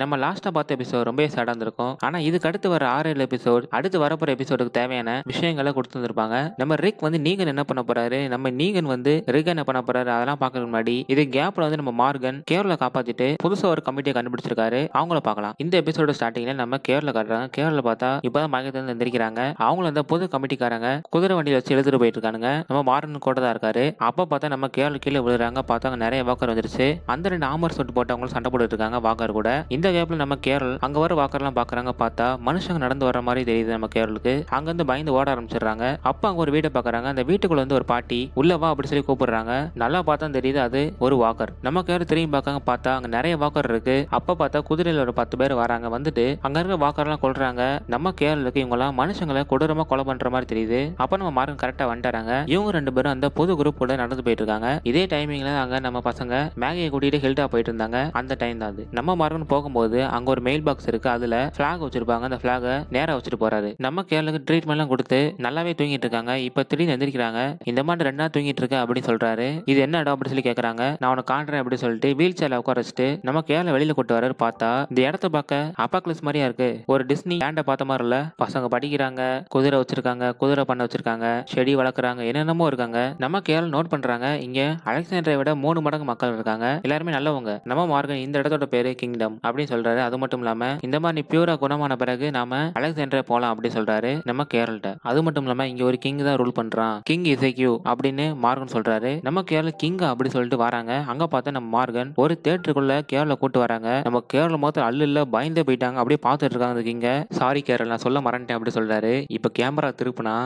நம்ம லாஸ்ட்டாக பார்த்த எபிசோட் ரொம்பவே சேடாக இருந்திருக்கும் ஆனால் இதுக்கு அடுத்து வர ஆறு ஏழு எபிசோட் அடுத்து வரப்போகிற எபிசோடுக்கு தேவையான விஷயங்களை வந்திருப்பாங்க நம்ம ரிக் வந்து நீங்கள் என்ன பண்ண போகிறாரு நம்ம நீங்கன் வந்து ரிக் என்ன பண்ண போகிறாரு அதெல்லாம் பார்க்கறதுக்கு முன்னாடி இது கேப்பில் வந்து நம்ம மார்கன் கேரளா காப்பாற்றிட்டு புதுசாக ஒரு கமிட்டியை கண்டுபிடிச்சிருக்காரு அவங்கள பார்க்கலாம் இந்த எபிசோட ஸ்டார்டிங்கில் நம்ம கேரளா காட்டுறாங்க கேரளா பார்த்தா இப்போதான் மயக்கத்திலிருந்து எந்திரிக்கிறாங்க அவங்கள அந்த புது கமிட்டிக்காரங்க குதிரை வண்டியில் வச்சு எழுதிட்டு போயிட்டு இருக்காங்க நம்ம மார்கன் கூட தான் இருக்காரு அப்போ பார்த்தா நம்ம கேரளா கீழே விழுறாங்க பார்த்தா நிறைய வாக்கர் வந்துருச்சு அந்த ரெண்டு ஆமர் சொட்டு போட்டவங்களும் சண்டை போட்டுருக்காங்க வாக்கர் கூட இந்த கேப்ல நம்ம கேரள் அங்க வர வாக்கர்லாம் பாக்குறாங்க பார்த்தா மனுஷங்க நடந்து வர மாதிரி தெரியுது நம்ம கேரளுக்கு அங்கிருந்து பயந்து ஓட ஆரம்பிச்சிடுறாங்க அப்ப அங்க ஒரு வீட்டை பாக்குறாங்க அந்த வீட்டுக்குள்ள வந்து ஒரு பாட்டி உள்ளவா அப்படி சொல்லி கூப்பிடுறாங்க நல்லா பார்த்தா தெரியுது அது ஒரு வாக்கர் நம்ம கேரள் திரும்பி பார்க்காங்க பார்த்தா அங்க நிறைய வாக்கர் இருக்கு அப்ப பார்த்தா குதிரையில ஒரு பத்து பேர் வராங்க வந்துட்டு அங்க இருக்க வாக்கர்லாம் கொள்றாங்க நம்ம கேரளுக்கு இவங்க எல்லாம் மனுஷங்களை கொடூரமா கொலை பண்ற மாதிரி தெரியுது அப்ப நம்ம மார்க்கம் கரெக்டா வந்துடுறாங்க இவங்க ரெண்டு பேரும் அந்த பொது குரூப் கூட நடந்து போயிட்டு இருக்காங்க இதே டைமிங்ல அங்க நம்ம பசங்க மேகையை கூட்டிட்டு ஹெல்டா போயிட்டு இருந்தாங்க அந்த டைம் தான் அது நம்ம மார்க்கம் போக போகும்போது அங்க ஒரு மெயில் பாக்ஸ் இருக்கு அதுல பிளாக் வச்சிருப்பாங்க அந்த பிளாக நேரம் வச்சுட்டு போறாரு நம்ம கேரளுக்கு ட்ரீட்மெண்ட்லாம் கொடுத்து நல்லாவே தூங்கிட்டு இருக்காங்க இப்ப திடீர்னு எந்திரிக்கிறாங்க இந்த மாதிரி ரெண்டு நாள் தூங்கிட்டு இருக்க அப்படின்னு சொல்றாரு இது என்ன இடம் அப்படின்னு சொல்லி கேட்கறாங்க நான் உனக்கு காண்றேன் அப்படின்னு சொல்லிட்டு வீல் சேர்ல உட்கார வச்சுட்டு நம்ம கேரள வெளியில கூட்டு வராரு பார்த்தா இந்த இடத்த பார்க்க அப்பா கிளஸ் மாதிரியா இருக்கு ஒரு டிஸ்னி லேண்டை பார்த்த மாதிரி இல்ல பசங்க படிக்கிறாங்க குதிரை வச்சிருக்காங்க குதிரை பண்ண வச்சிருக்காங்க செடி வளர்க்குறாங்க என்னென்னமோ இருக்காங்க நம்ம கேரள நோட் பண்றாங்க இங்க அலெக்சாண்டரை விட மூணு மடங்கு மக்கள் இருக்காங்க எல்லாருமே நல்லவங்க நம்ம மார்கன் இந்த இடத்தோட பேரு கிங்டம் அப்படின்னு அப்படின்னு சொல்றாரு அது மட்டும் இல்லாம இந்த மாதிரி நீ பியூரா குணமான பிறகு நாம அலெக்சாண்டர் போலாம் அப்படின்னு சொல்றாரு நம்ம கேரள்கிட்ட அது மட்டும் இல்லாம இங்க ஒரு கிங் தான் ரூல் பண்றான் கிங் இசைக்யூ அப்படின்னு மார்கன் சொல்றாரு நம்ம கேரள கிங்கா அப்படி சொல்லிட்டு வராங்க அங்க பார்த்தா நம்ம மார்கன் ஒரு தேட்டருக்குள்ள கேரள கூட்டு வராங்க நம்ம கேரள மொத்தம் அல்ல பயந்து போயிட்டாங்க அப்படியே பார்த்துட்டு இருக்காங்க கிங்க சாரி கேரள நான் சொல்ல மறந்துட்டேன் அப்படின்னு சொல்றாரு இப்ப கேமரா திருப்புனா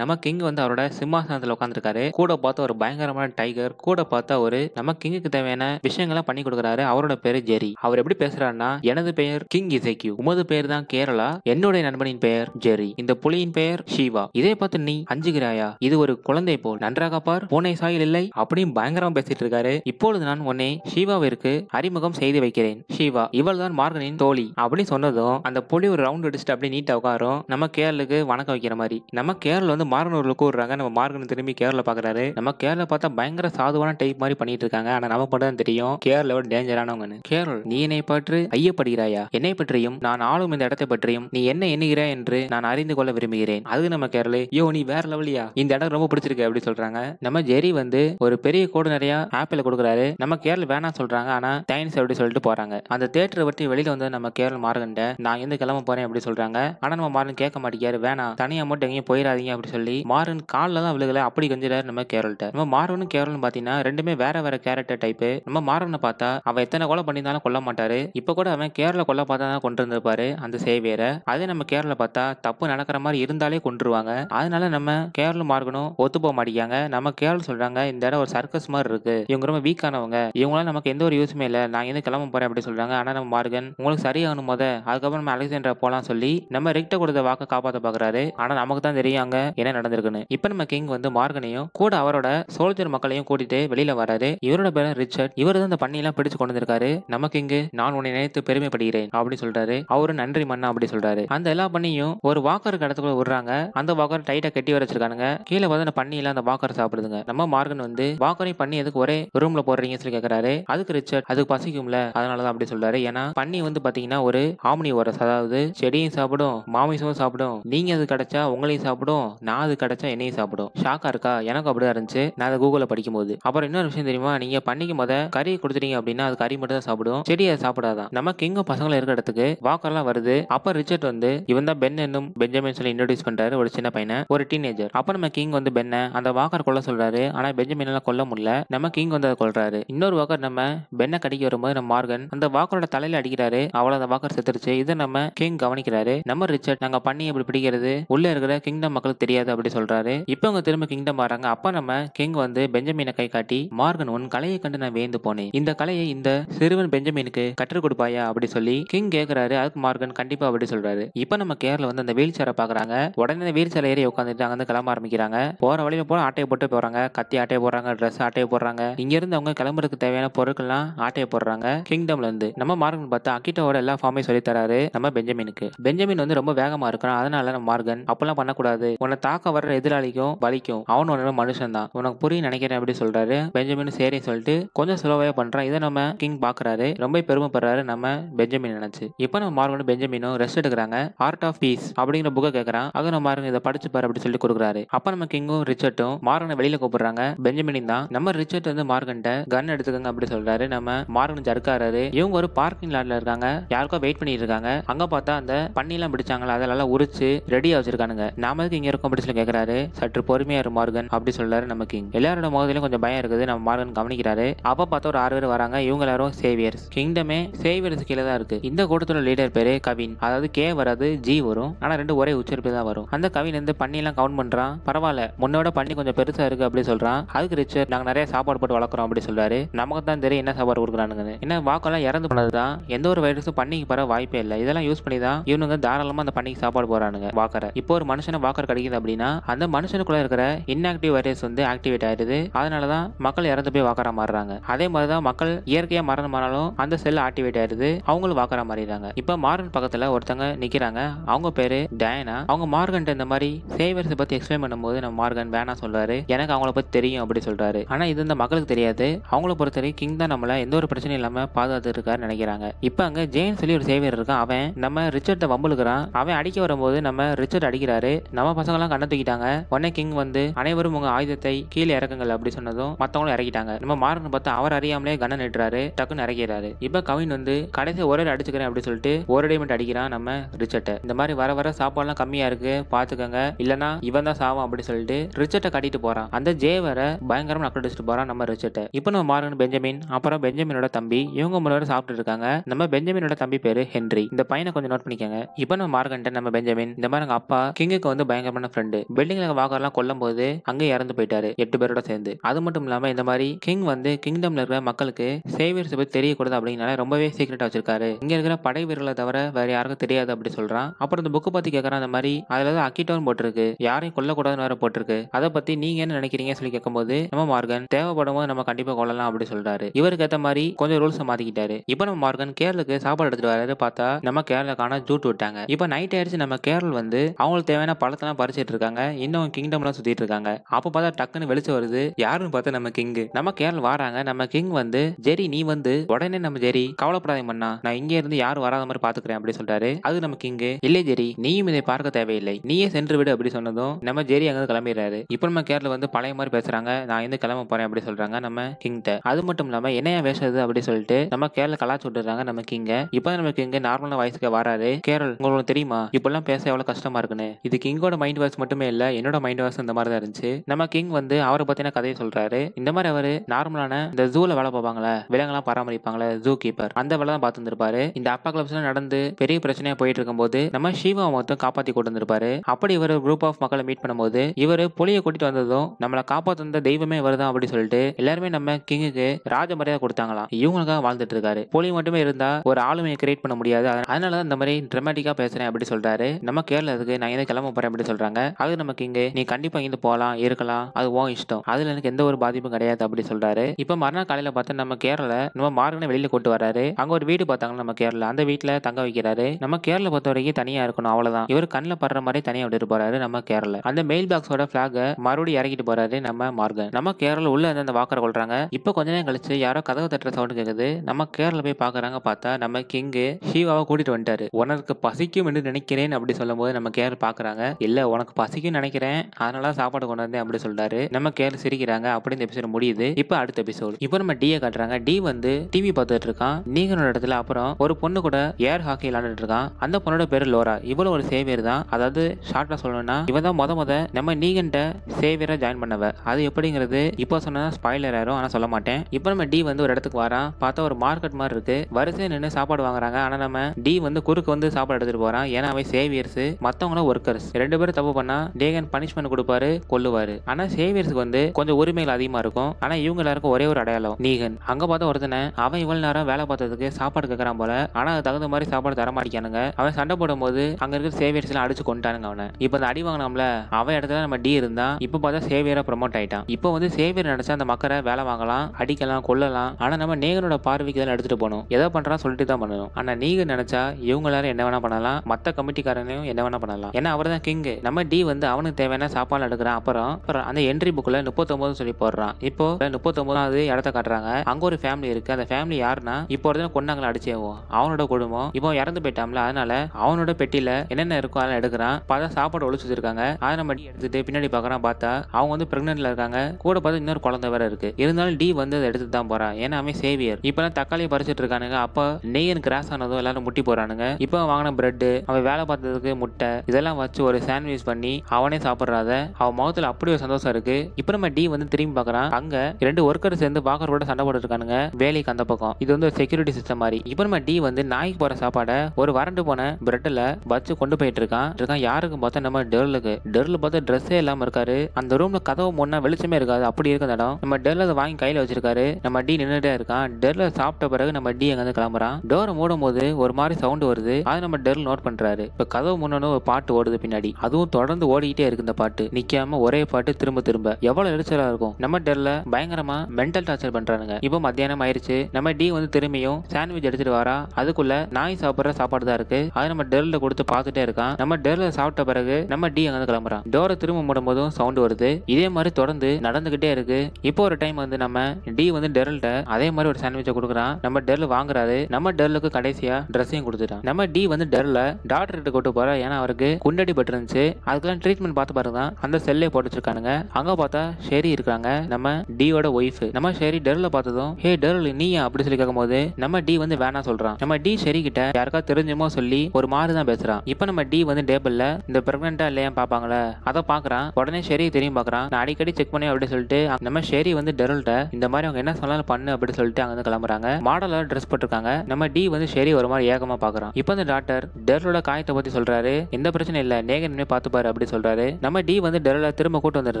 நம்ம கிங் வந்து அவரோட சிம்மாசனத்தில் உட்காந்துருக்காரு கூட பார்த்தா ஒரு பயங்கரமான டைகர் கூட பார்த்தா ஒரு நம்ம கிங்குக்கு தேவையான விஷயங்களை பண்ணி கொடுக்குறாரு அவரோட பேரு ஜெரி அவர் எப்படி பேசுறாருன்னா எனது பெயர் கிங் இசைக்கு உமது பேர் தான் கேரளா என்னுடைய நண்பனின் பெயர் ஜெரி இந்த புலியின் பெயர் ஷிவா இதை பார்த்து நீ அஞ்சுகிறாயா இது ஒரு குழந்தை போல் நன்றாக பார் பூனை சாயில் இல்லை அப்படின்னு பயங்கரமா பேசிட்டு இருக்காரு இப்பொழுது நான் உன்னை ஷிவாவிற்கு அறிமுகம் செய்து வைக்கிறேன் ஷிவா இவள் தான் மார்கனின் தோழி அப்படின்னு சொன்னதும் அந்த புலி ஒரு ரவுண்ட் அடிச்சுட்டு அப்படியே நீட்டா உட்காரும் நம்ம கேரளுக்கு வணக்கம் வைக்கிற மாதிரி நம்ம கேரள வந்து வந்து மாறனூர்களுக்கு விடுறாங்க நம்ம மார்கன் திரும்பி கேரள பாக்குறாரு நம்ம கேரள பார்த்தா பயங்கர சாதுவான டைப் மாதிரி பண்ணிட்டு இருக்காங்க ஆனா நம்ம மட்டும் தெரியும் கேரள விட டேஞ்சரானவங்கன்னு கேரள் நீ என்னை பற்றி ஐயப்படுகிறாயா என்னை பற்றியும் நான் ஆளும் இந்த இடத்தை பற்றியும் நீ என்ன எண்ணுகிறாய் என்று நான் அறிந்து கொள்ள விரும்புகிறேன் அது நம்ம கேரளே யோ நீ வேற லெவலியா இந்த இடம் ரொம்ப பிடிச்சிருக்கு அப்படின்னு சொல்றாங்க நம்ம ஜெரி வந்து ஒரு பெரிய கோடு நிறைய ஆப்பிள் கொடுக்குறாரு நம்ம கேரள வேணாம் சொல்றாங்க ஆனா தேங்க்ஸ் அப்படின்னு சொல்லிட்டு போறாங்க அந்த தேட்டரை பற்றி வெளியில வந்து நம்ம கேரள மார்கண்ட நான் எந்த கிளம்ப போறேன் அப்படின்னு சொல்றாங்க ஆனா நம்ம மார்கன் கேட்க மாட்டேங்கிறாரு வேணாம் தனியா மட்டும் எங்கேயும் போயிடாதீங்க அப்படின்னு சொல்லி மாறன் காலில் தான் விழுகல அப்படி கொஞ்சிடாரு நம்ம கேரள்கிட்ட நம்ம மாறனும் கேரளும் பார்த்தீங்கன்னா ரெண்டுமே வேற வேற கேரக்டர் டைப்பு நம்ம மாறனை பார்த்தா அவன் எத்தனை கொலை பண்ணியிருந்தாலும் கொல்ல மாட்டாரு இப்போ கூட அவன் கேரள கொல்ல பார்த்தா தான் கொண்டு இருந்திருப்பாரு அந்த சேவியரை அதே நம்ம கேரள பார்த்தா தப்பு நடக்கிற மாதிரி இருந்தாலே கொண்டுருவாங்க அதனால நம்ம கேரள மார்க்கணும் ஒத்து போக மாட்டேங்க நம்ம கேரள சொல்றாங்க இந்த இடம் ஒரு சர்க்கஸ் மாதிரி இருக்கு இவங்க ரொம்ப வீக்கானவங்க இவங்களால நமக்கு எந்த ஒரு யூஸுமே இல்லை நான் எந்த கிளம்ப போறேன் அப்படி சொல்றாங்க ஆனா நம்ம மார்கன் உங்களுக்கு சரியாகணும் போத அதுக்கப்புறம் நம்ம அலெக்சாண்டர் போலாம் சொல்லி நம்ம ரிக்ட கொடுத்த வாக்க காப்பாற்ற பாக்குறாரு ஆனா நமக்கு தான் தெரியும் அங்க என்ன நடந்திருக்குன்னு இப்போ நம்ம கிங் வந்து மார்கனையும் கூட அவரோட சோல்ஜர் மக்களையும் கூட்டிட்டு வெளியில வராரு இவரோட பேரு ரிச்சர்ட் இவர் தான் இந்த பண்ணையெல்லாம் பிடிச்சு கொண்டு வந்திருக்காரு நம்ம கிங்கு நான் உன்னை நினைத்து பெருமைப்படுகிறேன் அப்படின்னு சொல்றாரு அவரு நன்றி மன்னா அப்படி சொல்றாரு அந்த எல்லா பண்ணியும் ஒரு வாக்கருக்கு இடத்துக்குள்ள விடுறாங்க அந்த வாக்கர் டைட்டா கட்டி வர வச்சிருக்கானுங்க கீழே வந்து அந்த பண்ணி அந்த வாக்கர் சாப்பிடுதுங்க நம்ம மார்கன் வந்து வாக்கரையும் பண்ணி எதுக்கு ஒரே ரூம்ல போடுறீங்கன்னு சொல்லி கேட்கறாரு அதுக்கு ரிச்சர்ட் அதுக்கு பசிக்கும்ல அதனாலதான் அப்படி சொல்றாரு ஏன்னா பண்ணி வந்து பாத்தீங்கன்னா ஒரு ஆம்னி ஓரஸ் அதாவது செடியும் சாப்பிடும் மாமிசமும் சாப்பிடும் நீங்க அது கிடைச்சா உங்களையும் சாப்பிடும் நான் நான் அது கிடைச்சா என்னையும் சாப்பிடும் ஷாக்கா இருக்கா எனக்கும் அப்படிதான் இருந்துச்சு நான் அதை கூகுளில் படிக்கும்போது அப்புறம் இன்னொரு விஷயம் தெரியுமா நீங்க பண்ணிக்கும் போத கறி கொடுத்துட்டீங்க அப்படின்னா அது கறி மட்டும் தான் சாப்பிடும் செடி அதை சாப்பிடாதான் நமக்கு எங்க பசங்களை இருக்கிற இடத்துக்கு வாக்கர்லாம் வருது அப்ப ரிச்சர்ட் வந்து இவன் தான் பென் என்னும் பெஞ்சமின் சொல்லி இன்ட்ரடியூஸ் பண்றாரு ஒரு சின்ன பையனை ஒரு டீனேஜர் அப்ப நம்ம கிங் வந்து பென்னை அந்த வாக்கர் கொல்ல சொல்றாரு ஆனா பெஞ்சமின் எல்லாம் கொல்ல முடியல நம்ம கிங் வந்து அதை கொள்றாரு இன்னொரு வாக்கர் நம்ம பென்னை கடிக்க வரும்போது நம்ம மார்கன் அந்த வாக்கரோட தலையில அடிக்கிறாரு அவ்வளவு அந்த வாக்கர் செத்துருச்சு இதை நம்ம கிங் கவனிக்கிறாரு நம்ம ரிச்சர்ட் நாங்க பண்ணி இப்படி பிடிக்கிறது உள்ள இருக்கிற கிங்டம் மக்களுக்கு தெரியாது முடியாது அப்படி சொல்றாரு இப்போ அவங்க திரும்ப கிங்டம் வராங்க அப்ப நம்ம கிங் வந்து பெஞ்சமினை கை காட்டி மார்கன் உன் கலையை கண்டு நான் வேந்து போனேன் இந்த கலையை இந்த சிறுவன் பெஞ்சமினுக்கு கற்றுக் கொடுப்பாயா அப்படி சொல்லி கிங் கேக்குறாரு அதுக்கு மார்கன் கண்டிப்பா அப்படி சொல்றாரு இப்ப நம்ம கேரள வந்து அந்த வீல் சேரை பாக்குறாங்க உடனே வீல் சேர ஏறி உட்காந்துட்டு அங்க கிளம்ப ஆரம்பிக்கிறாங்க போற வழியில போல ஆட்டையை போட்டு போறாங்க கத்தி ஆட்டையை போடுறாங்க ட்ரெஸ் ஆட்டையை போடுறாங்க இங்க இருந்து அவங்க கிளம்புறதுக்கு தேவையான பொருட்கள்லாம் ஆட்டையை போடுறாங்க கிங்டம்ல இருந்து நம்ம மார்கன் பார்த்தா அக்கிட்டோட எல்லா ஃபார்மையும் சொல்லி தராரு நம்ம பெஞ்சமினுக்கு பெஞ்சமின் வந்து ரொம்ப வேகமா இருக்கணும் அதனால நம்ம மார்கன் அப்பெல்லாம் பண்ணக்கூடாது உன்னை தாக்க வர்ற எதிராளிக்கும் பலிக்கும் அவன் ஒன்று மனுஷன் தான் உனக்கு புரிய நினைக்கிறேன் அப்படி சொல்றாரு பெஞ்சமின் சரி சொல்லிட்டு கொஞ்சம் சுலவாக பண்றான் இதை நம்ம கிங் பாக்குறாரு ரொம்ப பெருமைப்படுறாரு நம்ம பெஞ்சமின் நினைச்சு இப்ப நம்ம மார்கனும் பெஞ்சமினும் ரெஸ்ட் எடுக்கிறாங்க ஆர்ட் ஆஃப் பீஸ் அப்படிங்கிற புக்கை கேட்கறான் அது நம்ம மார்க் இதை படிச்சு பாரு அப்படி சொல்லி கொடுக்குறாரு அப்ப நம்ம கிங்கும் ரிச்சர்ட்டும் மார்கனை வெளியில கூப்பிடுறாங்க பெஞ்சமினின் தான் நம்ம ரிச்சர்ட் வந்து மார்கன்ட்ட கன் எடுத்துக்கங்க அப்படி சொல்றாரு நம்ம மார்கன் ஜர்க்காராரு இவங்க ஒரு பார்க்கிங் லாட்ல இருக்காங்க யாருக்கோ வெயிட் பண்ணிட்டு இருக்காங்க அங்க பார்த்தா அந்த எல்லாம் பிடிச்சாங்களா அதெல்லாம் உரிச்சு ரெடியா வச்சிருக்கானுங்க நாம இங்க இருக்கோம் அப்படி சொல்லி சற்று பொறுமையா இரு மார்கன் அப்படி சொல்றாரு நம்ம கிங் எல்லாரோட முகத்திலும் கொஞ்சம் பயம் இருக்குது நம்ம மார்கன் கவனிக்கிறாரு அப்ப பார்த்தா ஒரு ஆறு பேர் வராங்க இவங்க எல்லாரும் சேவியர்ஸ் கிங்டமே சேவியர்ஸ் கீழே தான் இருக்கு இந்த கூட்டத்தில் லீடர் பேரு கவின் அதாவது கே வராது ஜி வரும் ஆனா ரெண்டு ஒரே உச்சரிப்பு தான் வரும் அந்த கவின் வந்து பண்ணி எல்லாம் கவுண்ட் பண்றான் பரவாயில்ல முன்னோட பண்ணி கொஞ்சம் பெருசா இருக்கு அப்படி சொல்றான் அதுக்கு ரிச்சர் நாங்க நிறைய சாப்பாடு போட்டு வளர்க்குறோம் அப்படி சொல்றாரு நமக்கு தான் தெரியும் என்ன சாப்பாடு கொடுக்குறானுங்க என்ன வாக்கெல்லாம் இறந்து போனதுதான் எந்த ஒரு வைரஸும் பண்ணிக்கு போற வாய்ப்பே இல்லை இதெல்லாம் யூஸ் பண்ணி தான் இவனுங்க தாராளமா அந்த பண்ணிக்கு சாப்பாடு போறானுங்க வாக்கரை இப்போ ஒரு மனுஷன வாக்கர் கிடைக்குது அப்படின்னா அந்த மனுஷனுக்குள்ள இருக்கிற இன்ஆக்டிவ் வைரஸ் வந்து ஆக்டிவேட் ஆயிடுது அதனால தான் மக்கள் இறந்து போய் வாக்குற மாறுறாங்க அதே மாதிரி தான் மக்கள் இயற்கையாக மரணம் மாறினாலும் அந்த செல் ஆக்டிவேட் ஆயிடுது அவங்களும் வாக்குற மாறிடுறாங்க இப்போ மார்கன் பக்கத்தில் ஒருத்தங்க நிற்கிறாங்க அவங்க பேர் டயனா அவங்க மார்கன் இந்த மாதிரி சேவர்ஸ் பற்றி எக்ஸ்பிளைன் பண்ணும்போது நம்ம மார்கன் வேணாம் சொல்றாரு எனக்கு அவங்கள பற்றி தெரியும் அப்படி சொல்றாரு ஆனால் இது இந்த மக்களுக்கு தெரியாது அவங்கள பொறுத்தவரைக்கும் கிங் தான் நம்மளை எந்த ஒரு பிரச்சனையும் இல்லாமல் பாதுகாத்து இருக்காரு நினைக்கிறாங்க இப்போ அங்க ஜெயின் சொல்லி ஒரு சேவியர் இருக்கான் அவன் நம்ம ரிச்சர்ட் வம்பலுக்குறான் அவன் அடிக்க வரும்போது நம்ம ரிச்சர்ட் அடிக்கிறாரு நம்ம பசங்க கண்ணை தூக்கிட்டாங்க உடனே கிங் வந்து அனைவரும் உங்க ஆயுதத்தை கீழே இறக்குங்கள் அப்படி சொன்னதும் மத்தவங்களும் இறக்கிட்டாங்க நம்ம மாறன் பார்த்தா அவர் அறியாமலே கண்ணை நிட்டுறாரு டக்குன்னு இறக்கிறாரு இப்ப கவின் வந்து கடைசி ஒரே அடிச்சுக்கிறேன் அப்படின்னு சொல்லிட்டு ஒரே மட்டும் அடிக்கிறான் நம்ம ரிச்சர்ட்டை இந்த மாதிரி வர வர சாப்பாடுலாம் கம்மியா இருக்கு பாத்துக்கோங்க இல்லனா இவன் தான் சாவம் அப்படின்னு சொல்லிட்டு ரிச்சர்ட்டை கட்டிட்டு போறான் அந்த ஜே ஜேவர பயங்கரமா அக்கடிச்சுட்டு போறான் நம்ம ரிச்சர்ட்டை இப்போ நம்ம மாறன் பெஞ்சமின் அப்புறம் பெஞ்சமினோட தம்பி இவங்க முன்னாடி சாப்பிட்டு இருக்காங்க நம்ம பெஞ்சமினோட தம்பி பேரு ஹென்றி இந்த பையனை கொஞ்சம் நோட் பண்ணிக்கோங்க இப்போ நம்ம மார்கண்டன் நம்ம பெஞ்சமின் இந்த மாதிரி அப்பா கிங்குக்கு வந்து பயங்கரமான ஃப்ரெண்ட் ஃப்ரெண்டு பில்டிங்ல வாக்கர்லாம் கொல்லும் போது அங்கே இறந்து போயிட்டாரு எட்டு பேரோட சேர்ந்து அது மட்டும் இல்லாம இந்த மாதிரி கிங் வந்து கிங்டம்ல இருக்கிற மக்களுக்கு சேவியர்ஸ் பத்தி தெரியக்கூடாது அப்படிங்கிறத ரொம்பவே சீக்கிரட்டா வச்சிருக்காரு இங்க இருக்கிற படை வீரர்களை தவிர வேற யாருக்கும் தெரியாது அப்படி சொல்றான் அப்புறம் இந்த புக்கு பத்தி கேட்கற அந்த மாதிரி அதுல தான் அக்கிட்டோன் போட்டிருக்கு யாரையும் கொல்லக்கூடாதுன்னு வேற போட்டிருக்கு அதை பத்தி நீங்க என்ன நினைக்கிறீங்க சொல்லி கேட்கும்போது நம்ம மார்கன் தேவைப்படும் போது நம்ம கண்டிப்பா கொள்ளலாம் அப்படின்னு சொல்றாரு இவருக்கு ஏத்த மாதிரி கொஞ்சம் ரூல்ஸ் மாத்திக்கிட்டாரு இப்போ நம்ம மார்கன் கேரளுக்கு சாப்பாடு எடுத்துட்டு வராது பார்த்தா நம்ம கேரளக்கான ஜூட் விட்டாங்க இப்போ நைட் ஆயிடுச்சு நம்ம கேரள் வந்து அவங்களுக்கு தேவையான பழத்தெல்லாம் பறிச்சிட்டு இருக்காங்க இன்னும் கிங்டம் எல்லாம் சுத்திட்டு இருக்காங்க அப்ப பார்த்தா டக்குன்னு வெளிச்சம் வருது யாருன்னு பார்த்தா நம்ம கிங் நம்ம கேரள் வராங்க நம்ம கிங் வந்து ஜெரி நீ வந்து உடனே நம்ம ஜெரி கவலைப்படாத மண்ணா நான் இங்க இருந்து யாரும் வராத மாதிரி பாத்துக்கிறேன் அப்படின்னு சொல்றாரு அது நம்ம கிங் இல்லே ஜெரி நீயும் இதை பார்க்க தேவையில்லை நீயே சென்று விடு அப்படி சொன்னதும் நம்ம ஜெரி அங்க கிளம்பிடுறாரு இப்ப நம்ம கேரள வந்து பழைய மாதிரி பேசுறாங்க நான் இருந்து கிளம்ப போறேன் அப்படி சொல்றாங்க நம்ம கிங்ட அது மட்டும் இல்லாம என்னையா பேசுறது அப்படி சொல்லிட்டு நம்ம கேரள கலாச்சு விட்டுறாங்க நம்ம கிங்க இப்ப நம்ம கிங்க நார்மலான வயசுக்கு வராரு கேரள் உங்களுக்கு தெரியுமா எல்லாம் பேச எவ்வளவு கஷ்டமா இருக்குன்னு இது கிங்கோட மைண்ட் வாய்ஸ் மட்டுமே இல்லை என்னோட மைண்ட் வாஷ் இந்த மாதிரி தான் இருந்துச்சு நம்ம கிங் வந்து அவரை பற்றின கதையை சொல்கிறாரு இந்த மாதிரி அவர் நார்மலான இந்த ஜூவில் வேலை பார்ப்பாங்களே விலங்கெல்லாம் பராமரிப்பாங்களே ஜூ கீப்பர் அந்த வேலை தான் வந்திருப்பாரு இந்த அப்பா கிளப்ஸ்ல நடந்து பெரிய பிரச்சனையாக போயிட்டு இருக்கும்போது நம்ம சிவா மொத்தம் காப்பாற்றி கொண்டு வந்திருப்பாரு அப்படி இவர் குரூப் ஆஃப் மக்களை மீட் பண்ணும்போது இவர் புலியை கூட்டிட்டு வந்ததும் நம்மளை காப்பாற்ற தெய்வமே வருதான் அப்படின்னு சொல்லிட்டு எல்லாருமே நம்ம கிங்குக்கு ராஜ மரியாதை கொடுத்தாங்களாம் இவங்களுக்காக வாழ்ந்துட்டு இருக்காரு போலி மட்டுமே இருந்தா ஒரு ஆளுமையை கிரியேட் பண்ண முடியாது அதனால தான் இந்த மாதிரி ட்ரமேட்டிக்காக பேசுறேன் அப்படி சொல்றாரு நம்ம கேரளத்துக்கு நான் எதை கிளம்ப போறேன் அப்படின்னு சொல்றாங்க அது நமக்கு இங்க நீ கண்டிப்பாக இங்கிருந்து போகலாம் இருக்கலாம் அது ஓ இஷ்டம் அதில் எனக்கு எந்த ஒரு பாதிப்பும் கிடையாது அப்படி சொல்றாரு இப்போ மறுநாள் காலையில் பார்த்தா நம்ம கேரள நம்ம மார்கனை வெளியில் கூட்டு வராரு அங்கே ஒரு வீடு பார்த்தாங்க நம்ம கேரளா அந்த வீட்டில் தங்க வைக்கிறாரு நம்ம கேரள பொறுத்த வரைக்கும் தனியாக இருக்கணும் அவ்வளவுதான் இவர் கண்ணில் படுற மாதிரி தனியாக விட்டுட்டு போறாரு நம்ம கேரள அந்த மெயில் பாக்ஸோட பிளாக மறுபடியும் இறக்கிட்டு போறாரு நம்ம மார்கன் நம்ம கேரள உள்ள அந்த வாக்கரை கொள்றாங்க இப்போ கொஞ்ச நேரம் கழிச்சு யாரோ கதவு தட்டுற சவுண்ட் கேக்குது நம்ம கேரள போய் பாக்குறாங்க பார்த்தா நம்ம கிங்கு ஷீவாவை கூட்டிட்டு வந்துட்டாரு உனக்கு பசிக்கும் என்று நினைக்கிறேன் அப்படி சொல்லும் போது நம்ம கேரள பாக்குறாங்க இல்லை உனக்கு பசிக்கும் நினைக்கிறேன் அதனால சாப்பாடு கொண்டு வந்தேன் அப்படி சொல்றாரு நம்ம கேர் சிரிக்கிறாங்க அப்படி இந்த எபிசோட் முடியுது இப்போ அடுத்த எபிசோட் இப்ப நம்ம டியை காட்டுறாங்க டி வந்து டிவி பார்த்துட்டு இருக்கான் நீங்கனோட இடத்துல அப்புறம் ஒரு பொண்ணு கூட ஏர் ஹாக்கி விளாண்டுட்டு இருக்கான் அந்த பொண்ணோட பேர் லோரா இவ்வளவு ஒரு சேவியர் தான் அதாவது ஷார்ட்டா சொல்லணும்னா இவன் தான் மொத முத நம்ம நீகன்ட்ட சேவியரா ஜாயின் பண்ணவ அது எப்படிங்கிறது இப்போ சொன்னா ஸ்பாய்லர் ஆயிரும் ஆனால் சொல்ல மாட்டேன் இப்போ நம்ம டி வந்து ஒரு இடத்துக்கு வரான் பார்த்தா ஒரு மார்க்கெட் மாதிரி இருக்கு வரிசையை நின்று சாப்பாடு வாங்குறாங்க ஆனால் நம்ம டி வந்து குறுக்கு வந்து சாப்பாடு எடுத்துட்டு போறான் ஏன்னா அவன் சேவியர்ஸ் மற்றவங்களும் ஒர்க்கர்ஸ் ரெண்டு பேரும் தப்பு பண்ண பண்ணா டேகன் பனிஷ்மெண்ட் கொடுப்பாரு கொல்லுவாரு ஆனா சேவியர்ஸ்க்கு வந்து கொஞ்சம் உரிமைகள் அதிகமா இருக்கும் ஆனா இவங்க எல்லாருக்கும் ஒரே ஒரு அடையாளம் நீகன் அங்க பார்த்தா ஒருத்தனை அவன் இவ்வளவு நேரம் வேலை பார்த்ததுக்கு சாப்பாடு கேட்கறான் போல ஆனா அது தகுந்த மாதிரி சாப்பாடு தர மாட்டேங்கானுங்க அவன் சண்டை போடும் போது அங்க இருக்கிற சேவியர்ஸ் எல்லாம் அடிச்சு கொண்டானுங்க அவனை இப்ப அந்த அடி வாங்கினோம்ல அவன் இடத்துல நம்ம டி இருந்தா இப்ப பார்த்தா சேவியரா ப்ரொமோட் ஆயிட்டான் இப்போ வந்து சேவியர் நினைச்சா அந்த மக்களை வேலை வாங்கலாம் அடிக்கலாம் கொல்லலாம் ஆனா நம்ம நேகனோட பார்வைக்கு தான் எடுத்துட்டு போகணும் எதை பண்றான் சொல்லிட்டு தான் பண்ணணும் ஆனா நீகன் நினைச்சா இவங்க எல்லாரும் என்ன வேணா பண்ணலாம் மத்த கமிட்டிக்காரனையும் என்ன வேணா பண்ணலாம் ஏன்னா அவர் தான் கிங் நம்ம டி டி வந்து அவனுக்கு தேவையான சாப்பாடு எடுக்கிறான் அப்புறம் அப்புறம் அந்த என்ட்ரி புக்கில் முப்பத்தொம்போதுன்னு சொல்லி போடுறான் இப்போ முப்பத்தொம்போதாவது இடத்த காட்டுறாங்க அங்கே ஒரு ஃபேமிலி இருக்கு அந்த ஃபேமிலி யாருன்னா இப்போ ஒரு கொண்டாங்களை அடிச்சேவோம் அவனோட குடும்பம் இப்போ இறந்து போயிட்டாமல அதனால அவனோட பெட்டியில என்னென்ன இருக்கோ அதெல்லாம் எடுக்கிறான் பார்த்தா சாப்பாடு ஒழிச்சு வச்சிருக்காங்க அதை நம்ம எடுத்துட்டு பின்னாடி பாக்குறா பார்த்தா அவங்க வந்து பிரெக்னென்ட்ல இருக்காங்க கூட பார்த்தா இன்னொரு குழந்தை வேற இருக்கு இருந்தாலும் டி வந்து அதை எடுத்து தான் போறான் ஏன்னா அவன் சேவியர் இப்பெல்லாம் தக்காளியை பறிச்சுட்டு இருக்கானுங்க அப்போ நெய்யன் கிராஸ் ஆனதும் எல்லாரும் முட்டி போறானுங்க இப்போ வாங்கின பிரெட் அவன் வேலை பார்த்ததுக்கு முட்டை இதெல்லாம் வச்சு ஒரு சாண்ட்விச் பண்ணி பண்ணி அவனே சாப்பிட்றாத அவன் முகத்துல அப்படி ஒரு சந்தோஷம் இருக்கு இப்ப நம்ம டி வந்து திரும்பி பாக்குறான் அங்க ரெண்டு ஒர்க்கர் சேர்ந்து கூட சண்டை போட்டுருக்கானுங்க வேலைக்கு அந்த பக்கம் இது வந்து ஒரு செக்யூரிட்டி சிஸ்டம் மாதிரி இப்ப நம்ம டி வந்து நாய்க்கு போற சாப்பாடை ஒரு வறண்டு போன பிரெட்ல வச்சு கொண்டு போயிட்டு இருக்கான் இருக்கான் யாருக்கும் பார்த்தா நம்ம டெர்லுக்கு டெர்ல பார்த்தா ட்ரெஸ்ஸே இல்லாம இருக்காரு அந்த ரூம்ல கதவு முன்னா வெளிச்சமே இருக்காது அப்படி இருக்க இடம் நம்ம டெர்ல அதை வாங்கி கையில வச்சிருக்காரு நம்ம டி நின்றுட்டே இருக்கான் டெர்ல சாப்பிட்ட பிறகு நம்ம டி அங்க கிளம்புறான் டோர் மூடும் போது ஒரு மாதிரி சவுண்ட் வருது அதை நம்ம டெர்ல் நோட் பண்றாரு இப்ப கதவு முன்னு ஒரு பாட்டு ஓடுது பின்னாடி அதுவும் தொடர்ந்து தொடர்ந்து ஓடிக்கிட்டே இருக்கு இந்த பாட்டு நிக்காம ஒரே பாட்டு திரும்ப திரும்ப எவ்வளவு எரிச்சலா இருக்கும் நம்ம டெல்ல பயங்கரமா மென்டல் டார்ச்சர் பண்றாங்க இப்போ மத்தியானம் ஆயிடுச்சு நம்ம டி வந்து திரும்பியும் சாண்ட்விச் எடுத்துட்டு வரா அதுக்குள்ள நாய் சாப்பிடுற சாப்பாடு தான் இருக்கு அது நம்ம டெல்ல கொடுத்து பார்த்துட்டே இருக்கான் நம்ம டெல்ல சாப்பிட்ட பிறகு நம்ம டி அங்க கிளம்புறான் டோரை திரும்ப மூடும் போதும் சவுண்ட் வருது இதே மாதிரி தொடர்ந்து நடந்துகிட்டே இருக்கு இப்போ ஒரு டைம் வந்து நம்ம டி வந்து டெரல்ட அதே மாதிரி ஒரு சாண்ட்விச்சை கொடுக்குறான் நம்ம டெல் வாங்குறாரு நம்ம டெல்லுக்கு கடைசியா ட்ரெஸ்ஸையும் கொடுத்துட்டான் நம்ம டி வந்து டெல்ல டாக்டர் கிட்ட கூட்டு போறா ஏன்னா அவருக்கு குண்டடி பட்டு இருந்துச்சு அதுக்கு பக்கத்தில் ட்ரீட்மெண்ட் பார்த்து பாருங்க தான் அந்த செல்லே போட்டு அங்க அங்கே பார்த்தா ஷெரி இருக்காங்க நம்ம டியோட ஒய்ஃப் நம்ம ஷெரி டெர்ல பார்த்ததும் ஹே டெர்ல் நீ அப்படி சொல்லி கேட்கும்போது நம்ம டி வந்து வேணாம் சொல்றான் நம்ம டி ஷெரி கிட்ட யாருக்கா தெரிஞ்சுமோ சொல்லி ஒரு மாதிரி தான் பேசுறான் இப்போ நம்ம டி வந்து டேபிள்ல இந்த பிரெக்னெண்டா இல்லையா பாப்பாங்களே அதை பாக்குறான் உடனே ஷெரி தெரியும் பாக்குறான் நான் அடிக்கடி செக் பண்ணி அப்படின்னு சொல்லிட்டு நம்ம ஷெரி வந்து டெரல்ட்ட இந்த மாதிரி அவங்க என்ன சொன்னாலும் பண்ணு அப்படின்னு சொல்லிட்டு அங்க கிளம்புறாங்க மாடலா ட்ரெஸ் போட்டுருக்காங்க நம்ம டி வந்து ஷெரி ஒரு மாதிரி ஏகமா பாக்குறான் இப்போ இந்த டாக்டர் டெருலோட காயத்தை பத்தி சொல்றாரு எந்த பிரச்சனை இல்லை நேகன் நின்று பாரு அப்படி சொல்றாரு நம்ம டி வந்து டெரலா திரும்ப கூட்டு வந்துட்டு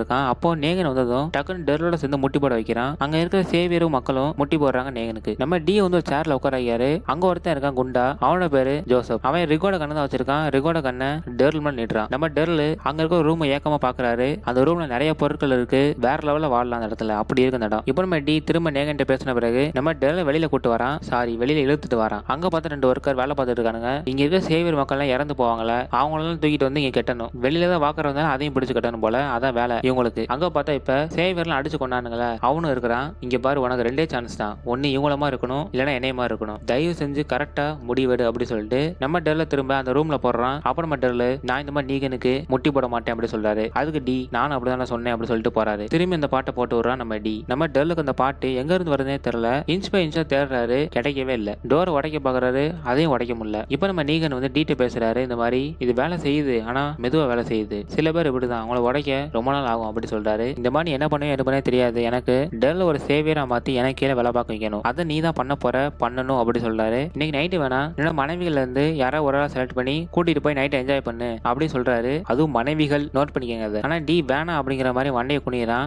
இருக்கான் அப்போ நேகன் வந்ததும் டக்குன்னு டெரலோட சேர்ந்து முட்டி போட வைக்கிறான் அங்க இருக்கிற சேவியரும் மக்களும் முட்டி போடுறாங்க நேகனுக்கு நம்ம டி வந்து ஒரு சேர்ல உட்காராரு அங்க ஒருத்தன் இருக்கான் குண்டா அவனோட பேரு ஜோசப் அவன் ரிகோட கண்ணை தான் வச்சிருக்கான் ரிகோட கண்ணை டெர்ல் மேல நம்ம டெர்ல அங்க இருக்க ஒரு ரூமை ஏக்கமா பாக்குறாரு அந்த ரூம்ல நிறைய பொருட்கள் இருக்கு வேற லெவல வாழலாம் அந்த இடத்துல அப்படி இருக்கு அந்த இடம் இப்போ நம்ம டி திரும்ப நேகன்ட்ட பேசின பிறகு நம்ம டெர்ல வெளியில கூட்டு வரான் சாரி வெளியில இழுத்துட்டு வரான் அங்க பார்த்து ரெண்டு ஒர்க்கர் வேலை பார்த்துட்டு இருக்கானுங்க இங்க இருக்க சேவியர் மக்கள்லாம் இறந்து போவாங்களே அவங்களெல்லாம் தூக்கிட்டு வந்து இங்க கெட்டணும் வெளியில கீழே தான் வந்தாலும் அதையும் பிடிச்சு கட்டணும் போல அதான் வேலை இவங்களுக்கு அங்க பார்த்தா இப்ப சேவியர்லாம் அடிச்சு கொண்டானுங்களே அவனும் இருக்கிறான் இங்க பாரு உனக்கு ரெண்டே சான்ஸ் தான் ஒன்னு இவங்களமா இருக்கணும் இல்லைன்னா என்னையமா இருக்கணும் தயவு செஞ்சு கரெக்டா முடிவெடு அப்படின்னு சொல்லிட்டு நம்ம டெர்ல திரும்ப அந்த ரூம்ல போடுறான் அப்புறம் டெர்ல நான் இந்த மாதிரி நீகனுக்கு முட்டி போட மாட்டேன் அப்படின்னு சொல்றாரு அதுக்கு டி நானும் அப்படிதான் சொன்னேன் அப்படின்னு சொல்லிட்டு போறாரு திரும்பி இந்த பாட்டை போட்டு விடுறான் நம்ம டி நம்ம டெர்லுக்கு அந்த பாட்டு எங்க இருந்து வரதே தெரியல இன்ச் பை இன்ச்சா தேடுறாரு கிடைக்கவே இல்லை டோரை உடைக்க பாக்குறாரு அதையும் உடைக்க முடியல இப்போ நம்ம நீகன் வந்து டீட்டு பேசுறாரு இந்த மாதிரி இது வேலை செய்யுது ஆனா மெதுவா வேலை செய்யுது செய்யுது சில பேர் இப்படிதான் அவங்கள உடைக்க ரொம்ப நாள் ஆகும் அப்படின்னு சொல்றாரு இந்த மாதிரி என்ன பண்ணுவோம் என்ன பண்ண தெரியாது எனக்கு டெல்ல ஒரு சேவியரா மாத்தி எனக்கு கீழே வேலை பார்க்க வைக்கணும் அதை நீ தான் பண்ண போற பண்ணணும் அப்படின்னு சொல்றாரு இன்னைக்கு நைட்டு வேணா என்னோட மனைவிகள் இருந்து யாராவது ஒரு ஆள் செலக்ட் பண்ணி கூட்டிட்டு போய் நைட் என்ஜாய் பண்ணு அப்படின்னு சொல்றாரு அதுவும் மனைவிகள் நோட் பண்ணிக்கங்க அது ஆனா டி வேணா அப்படிங்கிற மாதிரி வண்டையை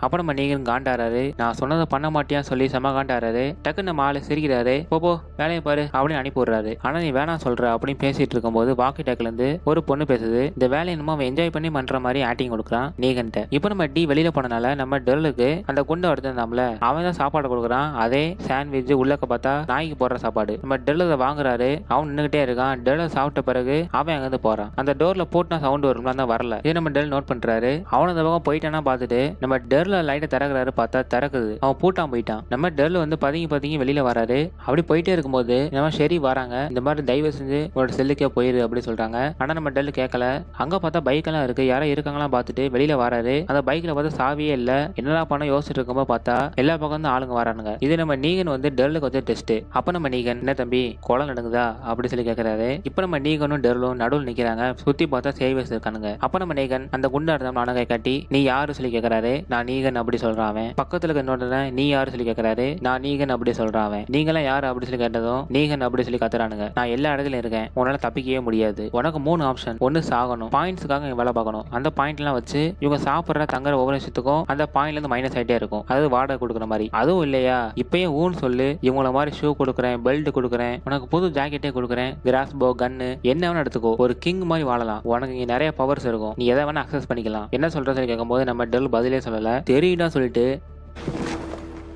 அப்புறம் நம்ம நீங்க காண்டாராரு நான் சொன்னதை பண்ண மாட்டியான்னு சொல்லி செம காண்டாராரு டக்குன்னு நம்ம ஆளு சிரிக்கிறாரு போப்போ வேலையை பாரு அப்படின்னு அனுப்பி விடுறாரு ஆனா நீ வேணாம் சொல்ற அப்படின்னு பேசிட்டு இருக்கும்போது வாக்கி டேக்ல இருந்து ஒரு பொண்ணு பேசுது இந்த வேலையை என்னமோ அவன் என்ஜாய் என்ஜாய் பண்ணி பண்ற மாதிரி ஆக்டிங் கொடுக்குறான் நீகன்ட்டு இப்போ நம்ம டி வெளியில போனனால நம்ம டெல்லுக்கு அந்த குண்டை எடுத்திருந்தாம்ல அவன் தான் சாப்பாடு கொடுக்குறான் அதே சாண்ட்விச் உள்ளக்க பார்த்தா நாய்க்கு போடுற சாப்பாடு நம்ம டெல் அதை வாங்குறாரு அவன் நின்னுகிட்டே இருக்கான் டெல்ல சாப்பிட்ட பிறகு அவன் அங்கேருந்து போறான் அந்த டோர்ல போட்டுனா சவுண்ட் வரும்ல தான் வரல இது நம்ம டெல் நோட் பண்றாரு அவன் அந்த பக்கம் போயிட்டானா பார்த்துட்டு நம்ம டெர்ல லைட்டை திறக்கிறாரு பார்த்தா திறக்குது அவன் பூட்டான் போயிட்டான் நம்ம டெர்ல வந்து பதுங்கி பதுங்கி வெளியில வராரு அப்படி போயிட்டே இருக்கும்போது நம்ம ஷெரி வராங்க இந்த மாதிரி தயவு செஞ்சு உங்களோட செல்லுக்கே போயிரு அப்படின்னு சொல்றாங்க ஆனா நம்ம டெல் கேட்கல அங்க பார்த்தா பைக் மேலே இருக்கு யாரோ இருக்காங்களா பார்த்துட்டு வெளியில வராரு அந்த பைக்கில் பார்த்தா சாவியே இல்லை என்னடா பண்ண யோசிச்சுட்டு இருக்கும்போது பார்த்தா எல்லா பக்கம் வந்து ஆளுங்க வரானுங்க இது நம்ம நீகன் வந்து டெர்லுக்கு வந்து டெஸ்ட் அப்ப நம்ம நீகன் என்ன தம்பி கொலை நடக்குதா அப்படின்னு சொல்லி கேட்கறாரு இப்ப நம்ம நீகனும் டெர்லும் நடுவில் நிக்கிறாங்க சுற்றி பார்த்தா சேவர்ஸ் இருக்கானுங்க அப்ப நம்ம நீகன் அந்த குண்டா அடுத்த நானும் காட்டி நீ யாரு சொல்லி கேட்கறாரு நான் நீகன் அப்படி சொல்கிறான் பக்கத்துல பக்கத்தில் இருக்க இன்னொரு நீ யாரு சொல்லி கேட்கறாரு நான் நீகன் அப்படி சொல்கிறான் நீங்க நீங்களாம் யார் அப்படி சொல்லி கேட்டதும் நீகன் அப்படி சொல்லி கத்துறானுங்க நான் எல்லா இடத்துல இருக்கேன் உன்னால் தப்பிக்கவே முடியாது உனக்கு மூணு ஆப்ஷன் ஒன்று சாகணும் பாயிண்ட்ஸுக்காக வேலை பார்க்கணும் அந்த பாயிண்ட்லாம் வச்சு இவங்க சாப்பிட்ற தங்குற ஒவ்வொரு விஷயத்துக்கும் அந்த இருந்து மைனஸ் ஆகிட்டே இருக்கும் அதாவது வாடகை கொடுக்குற மாதிரி அதுவும் இல்லையா இப்பயும் ஊன்னு சொல்லு இவங்கள மாதிரி ஷூ கொடுக்குறேன் பெல்ட் கொடுக்குறேன் உனக்கு புது ஜாக்கெட்டே கொடுக்குறேன் கிராஸ் போ கன்னு என்ன வேணா எடுத்துக்கோ ஒரு கிங் மாதிரி வாழலாம் உனக்கு இங்கே நிறைய பவர்ஸ் இருக்கும் நீ எதை வேணா அக்சஸ் பண்ணிக்கலாம் என்ன கேட்கும் கேட்கும்போது நம்ம டெல் பதிலே சொல்லலை தெரியுடா சொல்லிட்டு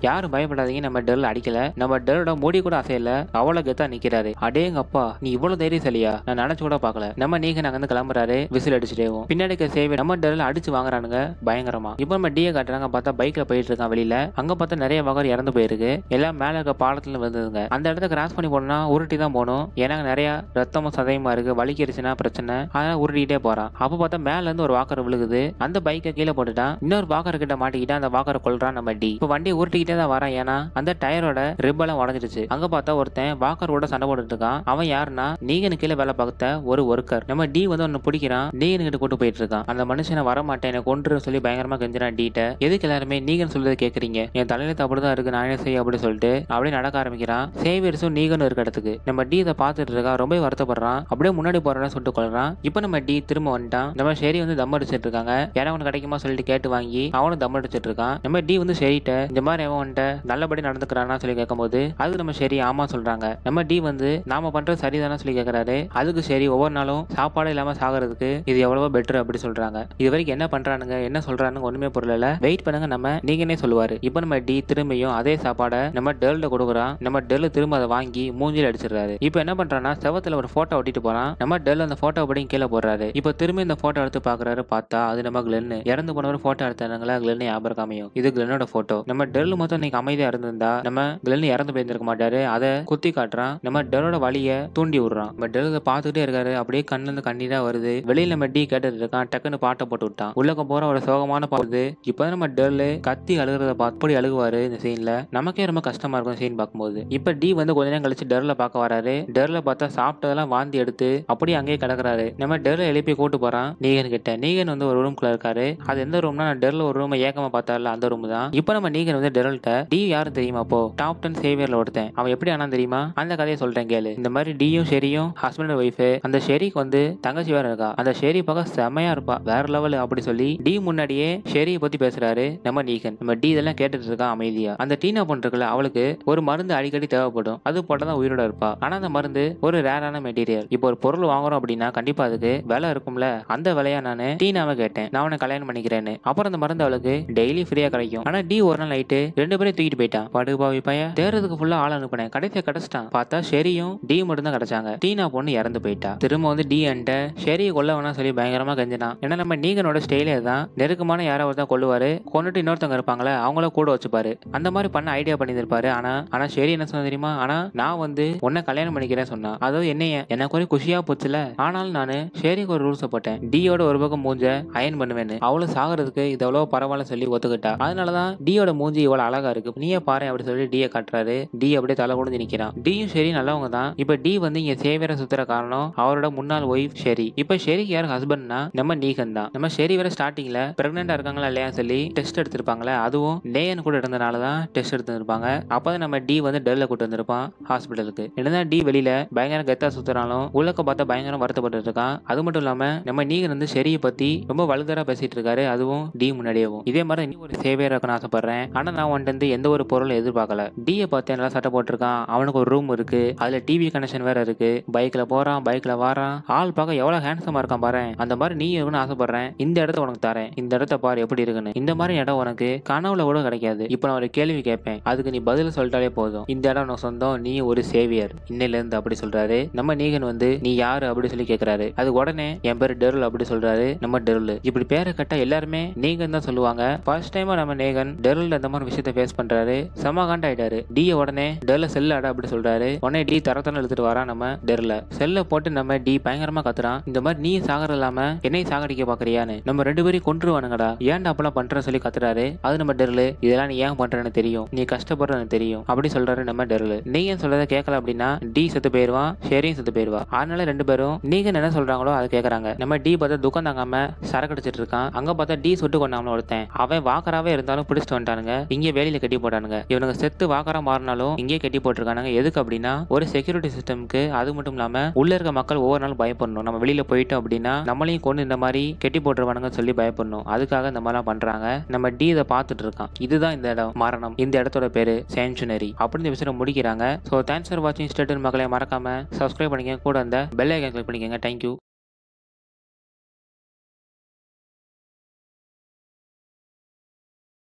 யாரும் பயப்படாதீங்க நம்ம டெல் அடிக்கல நம்ம டெல்லோட மோடி கூட அசையல அவ்வளவு கெத்தா நிக்கிறாரு அடேங்கப்பா நீ இவ்வளவு தைரியசாலியா நான் நினைச்சு கூட பாக்கல நம்ம நீங்க நாங்க வந்து கிளம்புறாரு விசில் அடிச்சுட்டே பின்னாடி சேவை நம்ம டெல் அடிச்சு வாங்குறானுங்க பயங்கரமா இப்போ நம்ம டிஏ காட்டுறாங்க பார்த்தா பைக்ல போயிட்டு இருக்கான் வெளியில அங்க பார்த்தா நிறைய வகர் இறந்து போயிருக்கு எல்லாம் மேல இருக்க பாலத்துல வந்ததுங்க அந்த இடத்த கிராஸ் பண்ணி போனா உருட்டி தான் போகணும் ஏன்னா நிறைய ரத்தமும் சதயமா இருக்கு வலிக்கிருச்சுன்னா பிரச்சனை அதனால உருட்டிட்டே போறான் அப்போ பார்த்தா மேல இருந்து ஒரு வாக்கர் விழுகுது அந்த பைக்கை கீழே போட்டுட்டான் இன்னொரு வாக்கர் கிட்ட மாட்டிக்கிட்டா அந்த வாக்கர் கொள்றான் நம்ம டி இப்போ வண்டி உருட்டிக்கிட்டே சுத்திட்டே தான் வரேன் ஏன்னா அந்த டயரோட ரிப்பெல்லாம் உடஞ்சிருச்சு அங்க பார்த்தா ஒருத்தன் வாக்கரோட சண்டை போட்டுட்டு இருக்கான் அவன் யாருன்னா நீகனு கீழே வேலை பார்த்த ஒரு ஒர்க்கர் நம்ம டி வந்து ஒன்னு பிடிக்கிறான் நீகன் கிட்ட கூட்டு போயிட்டு இருக்கான் அந்த மனுஷனை வரமாட்டேன் எனக்கு கொண்டு சொல்லி பயங்கரமா கெஞ்சிரான் டீட்ட எதுக்கு எல்லாருமே நீகன் சொல்றதை கேக்குறீங்க என் தலையில அப்படிதான் இருக்கு என்ன செய்ய அப்படின்னு சொல்லிட்டு அப்படியே நடக்க ஆரம்பிக்கிறான் சேவியர்ஸும் நீகனும் இருக்க இடத்துக்கு நம்ம டி இதை பார்த்துட்டு இருக்கா ரொம்ப வருத்தப்படுறான் அப்படியே முன்னாடி போறான்னு சொல்லிட்டு கொள்றான் இப்போ நம்ம டி திரும்ப வந்துட்டான் நம்ம சரி வந்து தம் அடிச்சிட்டு இருக்காங்க யாரும் அவனுக்கு கிடைக்குமா சொல்லிட்டு கேட்டு வாங்கி அவனும் தம் அடிச்சிட்டு இருக்கான் நம்ம டி வந்து ஷெரிட்ட இந்த மாதிரி அவன் அவன்கிட்ட நல்லபடி நடந்துக்கிறானா சொல்லி கேட்கும்போது அதுக்கு நம்ம சரி ஆமா சொல்றாங்க நம்ம டி வந்து நாம பண்றது சரிதானா சொல்லி கேட்கிறாரு அதுக்கு சரி ஒவ்வொரு நாளும் சாப்பாடு இல்லாம சாகிறதுக்கு இது எவ்வளவோ பெட்டர் அப்படி சொல்றாங்க இது வரைக்கும் என்ன பண்றானுங்க என்ன சொல்றானுங்க ஒண்ணுமே பொருளல வெயிட் பண்ணுங்க நம்ம நீங்கனே சொல்லுவாரு இப்ப நம்ம டி திரும்பியும் அதே சாப்பாடை நம்ம டெல்ல கொடுக்குறான் நம்ம டெல் திரும்ப அதை வாங்கி மூஞ்சில் அடிச்சிடுறாரு இப்போ என்ன பண்றான்னா செவத்துல ஒரு போட்டோ ஒட்டிட்டு போறான் நம்ம டெல் அந்த போட்டோ அப்படி கீழே போடுறாரு இப்போ திரும்பி இந்த போட்டோ எடுத்து பாக்குறாரு பார்த்தா அது நம்ம கிளென்னு இறந்து போனவர் போட்டோ எடுத்தாங்களா கிளென்னு ஞாபகம் அமையும் இது கிளென்னோட போட்டோ நம்ம டெல் மொத்தம் மட்டும் இன்னைக்கு அமைதியாக இருந்திருந்தா நம்ம கிளன் இறந்து போயிருந்திருக்க மாட்டாரு அதை குத்தி காட்டுறான் நம்ம டெரோட வழியை தூண்டி விடுறான் நம்ம டெரோட பார்த்துக்கிட்டே இருக்காரு அப்படியே கண்ணுல கண்ணீரா வருது வெளியில நம்ம டீ கேட்டுட்டு இருக்கான் டக்குன்னு பாட்டை போட்டு விட்டான் உள்ளக்க போற ஒரு சோகமான பாட்டு இப்பதான் நம்ம டெர்லு கத்தி அழுகிறத அப்படி அழுகுவாரு இந்த சீன்ல நமக்கே ரொம்ப கஷ்டமா இருக்கும் சீன் பார்க்கும்போது இப்ப டி வந்து கொஞ்ச நேரம் கழிச்சு டெர்ல பார்க்க வராரு டெர்ல பார்த்தா சாப்பிட்டதெல்லாம் வாந்தி எடுத்து அப்படியே அங்கேயே கிடக்குறாரு நம்ம டெர்ல எழுப்பி கூட்டு போறான் நீகன் கிட்ட நீகன் வந்து ஒரு ரூம்குள்ள இருக்காரு அது எந்த ரூம்னா நான் டெர்ல ஒரு ரூம் ஏக்கமா பார்த்தாருல அந்த ரூம் தான் இப்போ நம்ம நீகன் வந்து டெர்ல சொல்லிட்ட டி யாரும் தெரியுமா போ டாப் டென் சேவியர்ல ஒருத்தன் அவன் எப்படி ஆனா தெரியுமா அந்த கதையை சொல்றேன் கேளு இந்த மாதிரி டியும் ஷெரியும் ஹஸ்பண்ட் அண்ட் அந்த ஷெரிக்கு வந்து தங்கச்சி வேற இருக்கா அந்த ஷெரி பார்க்க செம்மையா இருப்பா வேற லெவல் அப்படி சொல்லி டி முன்னாடியே ஷெரியை பத்தி பேசுறாரு நம்ம நீகன் நம்ம டி இதெல்லாம் கேட்டுட்டு இருக்கான் அமைதியா அந்த டீனா பண்றதுல அவளுக்கு ஒரு மருந்து அடிக்கடி தேவைப்படும் அது போட்டதான் உயிரோட இருப்பா ஆனா அந்த மருந்து ஒரு ரேரான மெட்டீரியல் இப்போ ஒரு பொருள் வாங்குறோம் அப்படின்னா கண்டிப்பா அதுக்கு விலை இருக்கும்ல அந்த விலையா நான் டீனாவை கேட்டேன் நான் உனக்கு கல்யாணம் பண்ணிக்கிறேன்னு அப்புறம் அந்த மருந்து அவளுக்கு டெய்லி ஃப்ரீயா கிடைக்கும் ஆனா டி ஒரு நாள் நைட்டு ரெண்டு ரெண்டு பேரும் தூக்கிட்டு போயிட்டான் படுபாவி பையன் தேர்றதுக்கு ஃபுல்லா ஆள் அனுப்பினேன் கடைசியை கிடைச்சிட்டான் பார்த்தா ஷெரியும் டி மட்டும் தான் கிடைச்சாங்க டீனா பொண்ணு இறந்து போயிட்டா திரும்ப வந்து டி அண்ட ஷெரியை கொல்ல வேணாம் சொல்லி பயங்கரமா கஞ்சினான் ஏன்னா நம்ம நீங்கனோட ஸ்டைலே தான் நெருக்கமான யாரோ ஒருத்தன் கொள்ளுவாரு கொண்டுட்டு இன்னொருத்தவங்க இருப்பாங்களே அவங்கள கூட வச்சுப்பாரு அந்த மாதிரி பண்ண ஐடியா பண்ணியிருப்பாரு ஆனா ஆனா ஷெரி என்ன சொன்ன தெரியுமா ஆனா நான் வந்து உன்னை கல்யாணம் பண்ணிக்கிறேன் சொன்னான் அதாவது என்னைய எனக்கு ஒரு குஷியா போச்சுல ஆனாலும் நான் ஷேரிக்கு ஒரு ரூல்ஸ் போட்டேன் டியோட ஒரு பக்கம் மூஞ்ச அயன் பண்ணுவேன்னு அவளும் சாகிறதுக்கு இது எவ்வளவு பரவாயில்ல சொல்லி ஒத்துக்கிட்டா அதனாலதான் டியோட மூஞ்சி இவ்வளவு அழகா அழகா இருக்கு நீயே பாரு அப்படி சொல்லி டியை காட்டுறாரு டி அப்படியே தலை குடிஞ்சு நிக்கிறான் டியும் சரி நல்லவங்க தான் இப்ப டி வந்து இங்க சேவியரை சுத்துற காரணம் அவரோட முன்னாள் ஒய்ஃப் ஷெரி இப்ப ஷெரிக்கு யாரு ஹஸ்பண்ட்னா நம்ம நீகன் தான் நம்ம ஷெரி வேற ஸ்டார்டிங்ல பிரெக்னென்டா இருக்காங்களா இல்லையா சொல்லி டெஸ்ட் எடுத்திருப்பாங்களே அதுவும் டேயன் கூட இருந்தனால தான் டெஸ்ட் எடுத்திருப்பாங்க அப்பதான் நம்ம டி வந்து டெல்ல கூட்டு வந்திருப்பான் ஹாஸ்பிட்டலுக்கு என்னதான் டி வெளியில பயங்கர கெத்தா சுத்துறாலும் உள்ளக்க பார்த்தா பயங்கரம் வருத்தப்பட்டு இருக்கான் அது மட்டும் இல்லாம நம்ம நீகன் வந்து ஷெரியை பத்தி ரொம்ப வலுதரா பேசிட்டு இருக்காரு அதுவும் டி முன்னாடியேவும் இதே மாதிரி நீ ஒரு இருக்கணும் ஆசைப்படுறேன் ஆனா நான் அவன்கிட்ட எந்த ஒரு பொருளும் எதிர்பார்க்கல டியை பார்த்து நல்லா சட்டை போட்டிருக்கான் அவனுக்கு ஒரு ரூம் இருக்கு அதுல டிவி கனெக்ஷன் வேற இருக்கு பைக்ல போறான் பைக்ல வாரான் ஆள் பார்க்க எவ்வளவு ஹேண்ட்ஸமா இருக்கான் பாரு அந்த மாதிரி நீ இருக்கணும்னு ஆசைப்படுறேன் இந்த இடத்த உனக்கு தரேன் இந்த இடத்த பாரு எப்படி இருக்குன்னு இந்த மாதிரி இடம் உனக்கு கனவுல கூட கிடைக்காது இப்போ நான் ஒரு கேள்வி கேட்பேன் அதுக்கு நீ பதில் சொல்லிட்டாலே போதும் இந்த இடம் உனக்கு சொந்தம் நீ ஒரு சேவியர் இன்னில இருந்து அப்படி சொல்றாரு நம்ம நீகன் வந்து நீ யாரு அப்படி சொல்லி கேட்கிறாரு அது உடனே என் பேர் டெருல் அப்படி சொல்றாரு நம்ம டெருல் இப்படி பேரை கட்ட எல்லாருமே நீகன் தான் சொல்லுவாங்க ஃபர்ஸ்ட் டைமா நம்ம நேகன் டெருல் இந்த மாதிரி விஷயத்த எல்லாத்தையும் ஃபேஸ் பண்றாரு சமகாண்ட் ஆயிட்டாரு டி உடனே டெர்ல செல்ல ஆட அப்படி சொல்றாரு உடனே டி தரத்தன எடுத்துட்டு வரா நம்ம டெர்ல செல்ல போட்டு நம்ம டி பயங்கரமா கத்துறான் இந்த மாதிரி நீ சாகர இல்லாம என்னை சாகடிக்க பாக்குறியான்னு நம்ம ரெண்டு பேரும் கொண்டுருவானுங்கடா ஏன்டா அப்பெல்லாம் பண்றேன்னு சொல்லி கத்துறாரு அது நம்ம டெர்லு இதெல்லாம் நீ ஏன் பண்றேன்னு தெரியும் நீ கஷ்டப்படுறேன்னு தெரியும் அப்படி சொல்றாரு நம்ம டெர்லு நீ ஏன் சொல்றத கேட்கல அப்படின்னா டி செத்து போயிருவான் ஷெரியும் செத்து போயிருவா அதனால ரெண்டு பேரும் நீங்க என்ன சொல்றாங்களோ அதை கேக்குறாங்க நம்ம டி பார்த்தா துக்கம் தாங்காம சரக்கு அடிச்சிட்டு இருக்கான் அங்க பார்த்தா டி சுட்டு கொண்டாமல ஒருத்தன் அவன் வாக்கராவே இருந்தாலும் பிடிச்சிட்டு வந்துட்டானுங்க இங்க வேலையில கட்டி போட்டானுங்க இவனுங்க செத்து வாக்கரா மாறினாலும் இங்கே கட்டி போட்டிருக்கானுங்க எதுக்கு அப்படின்னா ஒரு செக்யூரிட்டி சிஸ்டம்க்கு அது மட்டும் இல்லாம உள்ள இருக்க மக்கள் ஒவ்வொரு நாள் பயப்படணும் நம்ம வெளியில போயிட்டோம் அப்படின்னா நம்மளையும் கொண்டு இந்த மாதிரி கட்டி போட்டுருவானுங்க சொல்லி பயப்படணும் அதுக்காக இந்த மாதிரிலாம் பண்றாங்க நம்ம டி இதை பார்த்துட்டு இருக்கான் இதுதான் இந்த இடம் மரணம் இந்த இடத்தோட பேரு சேன்ச்சுனரி அப்படின்னு இந்த விஷயம் முடிக்கிறாங்க ஸோ தேங்க்ஸ் ஃபார் வாட்சிங் ஸ்டேட்டன் மக்களை மறக்காம சப்ஸ்கிரைப் பண்ணிக்கங்க கூட அந்த பெல்லை கிளிக் பண்ணிக்கோங்க தேங்க்யூ